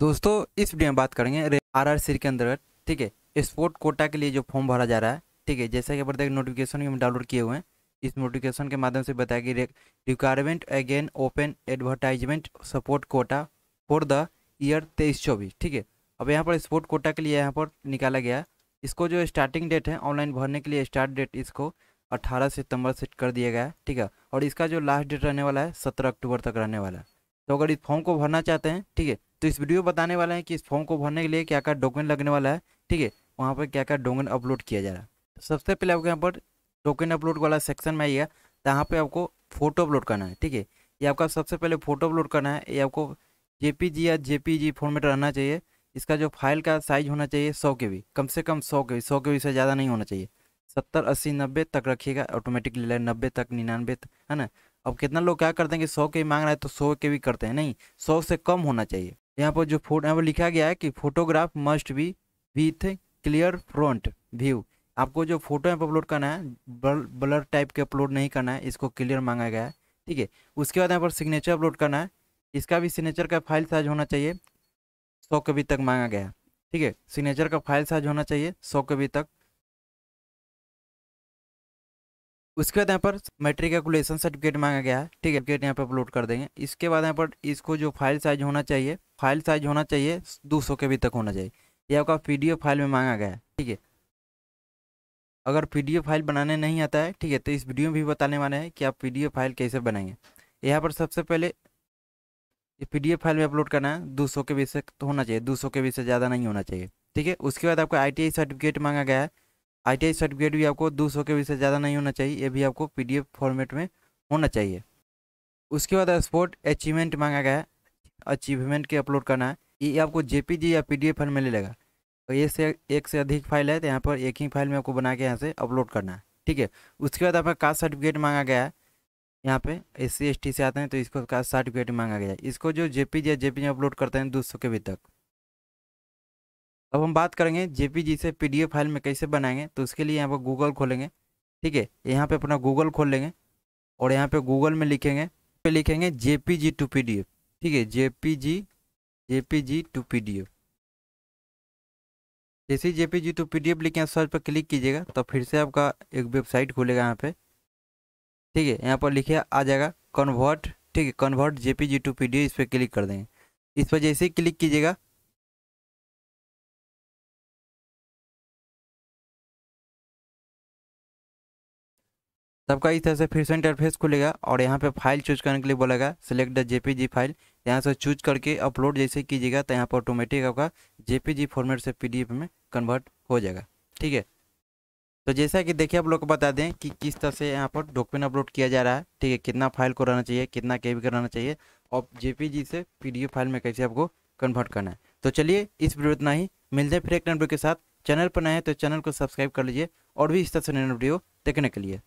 दोस्तों इस वीडियो में बात करेंगे आर आर सी के अंतर्गत ठीक है स्पोर्ट कोटा के लिए जो फॉर्म भरा जा रहा है ठीक है जैसा कि आप देख नोटिफिकेशन हम डाउनलोड किए हुए हैं इस नोटिफिकेशन के माध्यम से बताया कि requirement again open advertisement support quota for the year तेईस चौबीस ठीक है अब यहाँ पर स्पोर्ट कोटा के लिए यहाँ पर निकाला गया इसको जो स्टार्टिंग डेट है ऑनलाइन भरने के लिए स्टार्ट डेट इसको 18 सितंबर से कर दिया गया है ठीक है और इसका जो लास्ट डेट रहने वाला है 17 अक्टूबर तक रहने वाला है तो अगर इस फॉर्म को भरना चाहते हैं ठीक है तो इस वीडियो में बताने वाला है कि इस फॉर्म को भरने के लिए क्या क्या डॉक्यूमेंट लगने वाला है ठीक है वहाँ पर क्या क्या डॉक्यूमेंट अपलोड किया जा रहा है सबसे पहले आपको यहाँ पर डॉक्यूमेंट अपलोड वाला सेक्शन में आइएगा यहाँ पर आपको फोटो अपलोड करना है ठीक है ये आपका सबसे पहले फोटो अपलोड करना है ये आपको जे या जे फॉर्मेट रहना चाहिए इसका जो फाइल का साइज होना चाहिए सौ के भी कम से कम सौ के भी सौ के बी से ज़्यादा नहीं होना चाहिए सत्तर अस्सी नब्बे तक रखिएगा ऑटोमेटिकली नब्बे तक निन्यानबे तक है ना अब कितना लोग क्या करते हैं कि सौ के मांग रहा है तो सौ के भी करते हैं नहीं सौ से कम होना चाहिए यहाँ पर जो फोटो यहाँ पर लिखा गया है कि photograph must be with clear front view आपको जो फोटो यहाँ पर अपलोड करना है ब्लर टाइप के अपलोड नहीं करना है इसको क्लियर मांगा गया है ठीक है उसके बाद यहाँ पर सिग्नेचर अपलोड करना है इसका भी सिग्नेचर का फाइल साइज होना चाहिए सौ के बी तक मांगा गया ठीक है सिग्नेचर का फाइल साइज होना चाहिए सौ के बी तक उसके बाद यहाँ पर मैट्रिक कैलकुलेशन सर्टिफिकेट मांगा गया है ठीक है सर्टिफिकेट यहाँ पर अपलोड कर देंगे इसके बाद यहाँ पर इसको जो फाइल साइज होना चाहिए फाइल साइज होना चाहिए दो सौ के बी तक होना चाहिए ये आपका पी फाइल में मांगा गया है ठीक है अगर पी फाइल बनाने नहीं आता है ठीक है तो इस वीडियो में भी बताने वाले हैं कि आप पी फाइल कैसे बनाएंगे यहाँ पर सबसे पहले ये पी फाइल में अपलोड करना है दो सौ के बी से तो होना चाहिए दो सौ के बी से ज़्यादा नहीं होना चाहिए ठीक है उसके बाद आपका आई सर्टिफिकेट मांगा गया है आई टी सर्टिफिकेट भी आपको सौ के भी से ज़्यादा नहीं होना चाहिए ये भी आपको पी फॉर्मेट में होना चाहिए उसके बाद स्पोर्ट अचीवमेंट मांगा गया है अचीवमेंट के अपलोड करना है ये आपको जे या पीडीएफ फाइल में मिलेगा लेगा तो ये से एक से अधिक फाइल है तो यहाँ पर एक ही फाइल में आपको बना के यहाँ से अपलोड करना है ठीक है उसके बाद आपका कास्ट सर्टिफिकेट मांगा गया है यहाँ पे एस सी से आते हैं तो इसको कास्ट सर्टिफिकेट मांगा गया है इसको जो जे या जे अपलोड करते हैं दो के भी तक अब हम बात करेंगे जेपीजी से पी फाइल में कैसे बनाएंगे तो उसके लिए यहाँ पर गूगल खोलेंगे ठीक है यहाँ पे अपना गूगल खोल लेंगे और यहाँ पे गूगल में लिखेंगे पे लिखेंगे जे टू पी ठीक है जे जेपीजी टू एफ जैसे जी टू पीडीएफ लिखे सर्च पर क्लिक कीजिएगा तो फिर से आपका एक वेबसाइट खुलेगा यहाँ पे ठीक है यहाँ पर लिखे आ जाएगा कन्वर्ट ठीक है कन्वर्ट जी टू पीडीएफ इस पर क्लिक कर देंगे इस पर जैसे ही क्लिक कीजिएगा सबका इस तरह से फिर से इंटरफेस खुलेगा और यहाँ पे फाइल चूज करने के लिए बोलेगा सेलेक्ट द जेपीजी फाइल यहाँ से चूज करके अपलोड जैसे कीजिएगा तो यहाँ पर ऑटोमेटिक आपका जेपीजी फॉर्मेट से पीडीएफ में कन्वर्ट हो जाएगा ठीक है तो जैसा कि देखिए आप लोग को बता दें कि किस तरह से यहाँ पर डॉक्यूमेंट अपलोड किया जा रहा है ठीक है कितना फाइल को रहना चाहिए कितना के का रहना चाहिए और जी से एफ फाइल में कैसे आपको कन्वर्ट करना है तो चलिए इस वीडियो इतना ही मिलते हैं फिर एक नंबर के साथ चैनल पर नए हैं तो चैनल को सब्सक्राइब कर लीजिए और भी इस तरह से नए वीडियो देखने के लिए